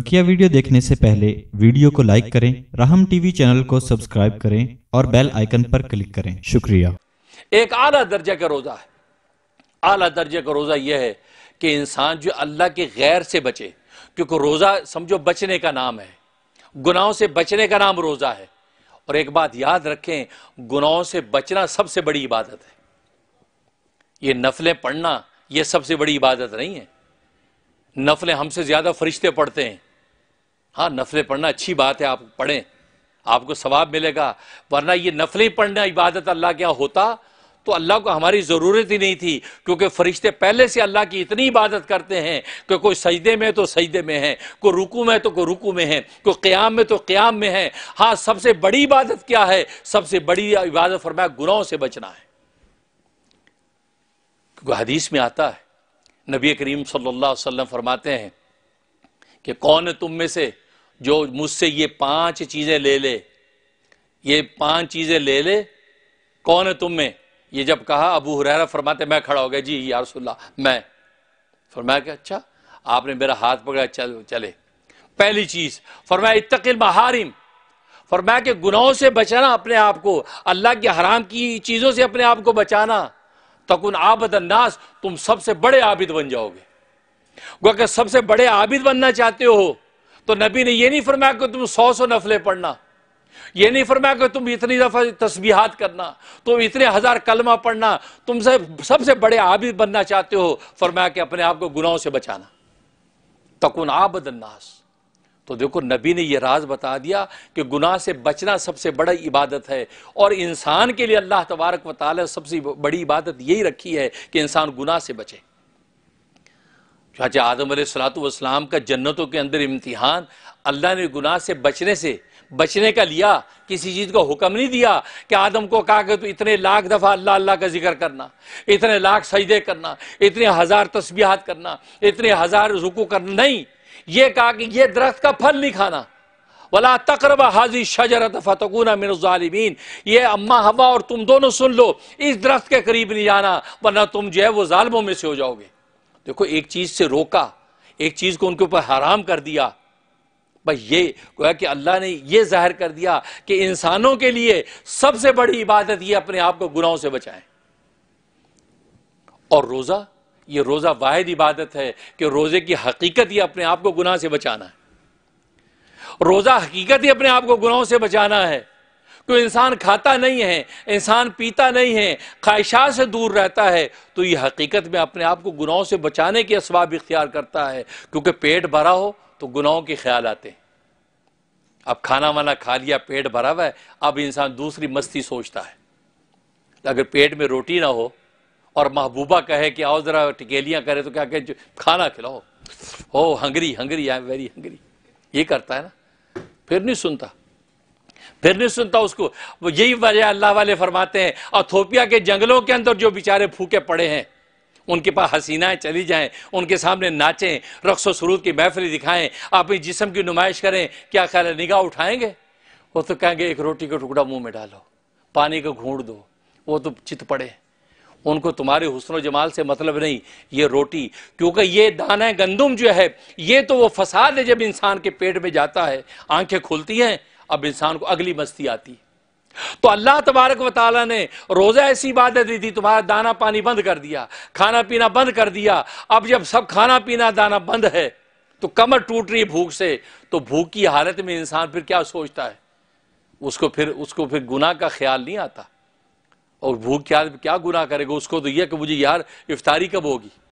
बकिया वीडियो देखने से पहले वीडियो को लाइक करें राहम टीवी चैनल को सब्सक्राइब करें और बेल आइकन पर क्लिक करें शुक्रिया एक आला दर्जा का रोज़ा है आला दर्जे का रोज़ा यह है कि इंसान जो अल्लाह के गैर से बचे क्योंकि रोज़ा समझो बचने का नाम है गुनाहों से बचने का नाम रोज़ा है और एक बात याद रखें गुनाहों से बचना सबसे बड़ी इबादत है ये नफलें पढ़ना ये सबसे बड़ी इबादत नहीं है नफलें हमसे ज़्यादा फरिश्ते पढ़ते हैं हाँ नफले पढ़ना अच्छी बात है आप पढ़ें आपको सवाब मिलेगा वरना ये नफले पढ़ना इबादत अल्लाह के यहाँ होता तो अल्लाह को हमारी ज़रूरत ही नहीं थी क्योंकि फरिश्ते पहले से अल्लाह की इतनी इबादत करते हैं कि कोई सजदे में तो सजदे में है कोई रुकू में तो कोई रुकू में है कोई क़्याम में तो क़्याम में है हाँ सबसे बड़ी इबादत क्या है सबसे बड़ी इबादत फरमाया गुनाहों से बचना है क्योंकि हदीस में आता है नबी करीम सल्ला वसम फरमाते हैं कि कौन है तुम में से जो मुझसे ये पांच चीज़ें ले ले ये पांच चीज़ें ले ले कौन है तुम में ये जब कहा अबू हुरैरा फरमाते मैं खड़ा हो गया जी यारसोल्ला मैं फरमाया कि अच्छा आपने मेरा हाथ पकड़ा चल चले पहली चीज़ फरमाया इतकिल महारिम फरमाया कि गुनाहों से बचाना अपने आप को अल्लाह के हराम की चीज़ों से अपने आप को बचाना तकुन आबद अन्नास तुम सबसे बड़े आबिद बन जाओगे गो अगर सबसे बड़े आबिद बनना चाहते हो तो नबी ने यह नहीं फरमाया कि तुम सौ सौ नफले पढ़ना ये नहीं फरमाया कि तुम इतनी दफ़ा तस्बीहात करना तुम इतने हज़ार कलमा पढ़ना तुमसे सबसे बड़े आबिद बनना चाहते हो फरमाया कि अपने आप को गुनाहों से बचाना तकुन आबदन्नास तो देखो नबी ने यह राज बता दिया कि गुनाह से बचना सबसे बड़ा इबादत है और इंसान के लिए अल्लाह तबारक वाले सबसे बड़ी इबादत यही रखी है कि इंसान गुनाह से बचे चाचे आदम सलातम का जन्नतों के अंदर इम्तिहान अल्लाह ने गुनाह से बचने से बचने का लिया किसी चीज़ का हुक्म नहीं दिया कि आदम को कहा कि तू इतने लाख दफ़ा अल्लाह अल्लाह का जिक्र करना इतने लाख सजदे करना इतने हज़ार तस्बीहात करना इतने हज़ार रुकू करना नहीं ये कहा कि यह दरख्त का फल नहीं खाना वला तकरब हाजी शजरत फतकून मिनजालिमीन ये अम्मा हवा और तुम दोनों सुन लो इस दरख्त के करीब नहीं जाना वरना तुम जो है वो ालमों में से हो जाओगे देखो एक चीज से रोका एक चीज को उनके ऊपर हराम कर दिया बस ये गोया कि अल्लाह ने ये जाहिर कर दिया कि इंसानों के लिए सबसे बड़ी इबादत ये अपने आप को गुनाहों से बचाएं और रोज़ा ये रोज़ा वाहिद इबादत है कि रोज़े की हकीकत ही अपने आप को गुनाह से बचाना है रोज़ा हकीकत ही अपने आप को गुनाहों से बचाना है कोई इंसान खाता नहीं है इंसान पीता नहीं है ख्वाहिशात से दूर रहता है तो ये हकीकत में अपने आप को गुनाहों से बचाने के असबाब इख्तियार करता है क्योंकि पेट भरा हो तो गुनाहों के ख्याल आते हैं अब खाना वाना खा लिया पेट भरा हुआ है अब इंसान दूसरी मस्ती सोचता है अगर पेट में रोटी ना हो और महबूबा कहे कि आओ ज़रा टिकेलियाँ करे तो क्या कहे खाना खिलाओ हो hungry hungry I am very hungry ये करता है ना फिर नहीं सुनता फिर नहीं सुनता उसको वो यही वजह अल्लाह वाले फरमाते हैं अथोपिया के जंगलों के अंदर जो बेचारे फूके पड़े हैं उनके पास हसीनाएं चली जाएं उनके सामने नाचें रक्सो सरूद की महफिली दिखाएं अपने जिसम की नुमाइश करें क्या ख्याल निगाह उठाएंगे वो तो कहेंगे एक रोटी का टुकड़ा मुंह में डालो पानी को घूंढ दो वो तो चित पड़े उनको तुम्हारे हुसनो जमाल से मतलब नहीं ये रोटी क्योंकि ये दाना गंदुम जो है ये तो वो फसाद है जब इंसान के पेट में जाता है आंखें खुलती हैं अब इंसान को अगली मस्ती आती तो अल्लाह तबारक वाली ने रोज़ा ऐसी बात दे दी थी तुम्हारा दाना पानी बंद कर दिया खाना पीना बंद कर दिया अब जब सब खाना पीना दाना बंद है तो कमर टूट रही है भूख से तो भूख की हालत में इंसान फिर क्या सोचता है उसको फिर उसको फिर गुनाह का ख्याल नहीं आता और भूख की हालत में क्या गुनाह करेगा उसको तो यह कि मुझे यार इफ्तारी कब होगी